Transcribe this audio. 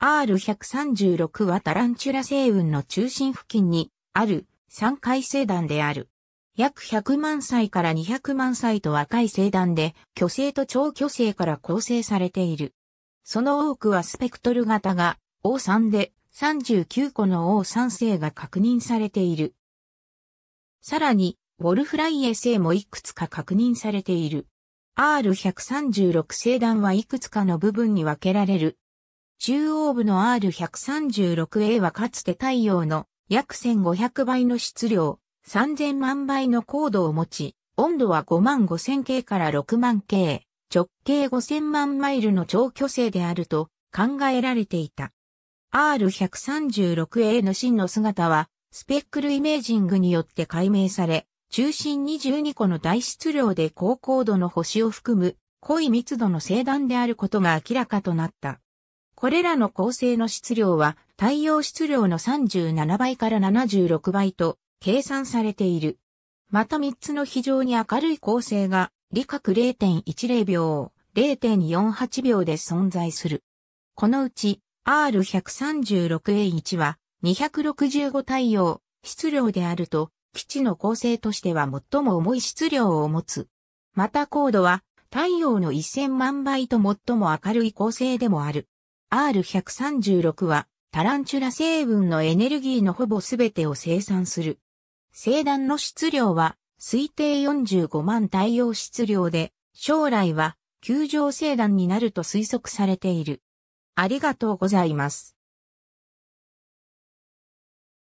R136 はタランチュラ星雲の中心付近にある3回星団である。約100万歳から200万歳と若い星団で、巨星と超巨星から構成されている。その多くはスペクトル型が O3 で39個の O3 星が確認されている。さらに、ウォルフライエ星もいくつか確認されている。R136 星団はいくつかの部分に分けられる中央部の R136A はかつて太陽の約1500倍の質量、3000万倍の高度を持ち、温度は5万5000系から6万系、直径5000万マイルの超巨星であると考えられていた。R136A の真の姿は、スペックルイメージングによって解明され、中心22個の大質量で高高度の星を含む濃い密度の星団であることが明らかとなった。これらの構成の質量は太陽質量の37倍から76倍と計算されている。また3つの非常に明るい構成が理覚0.10秒、0.48秒で存在する。このうち R136A1 は265太陽質量であると基地の構成としては最も重い質量を持つ。また高度は太陽の1000万倍と最も明るい構成でもある。R136 はタランチュラ成分のエネルギーのほぼすべてを生産する。生弾の質量は推定45万太陽質量で、将来は球状生弾になると推測されている。ありがとうございます。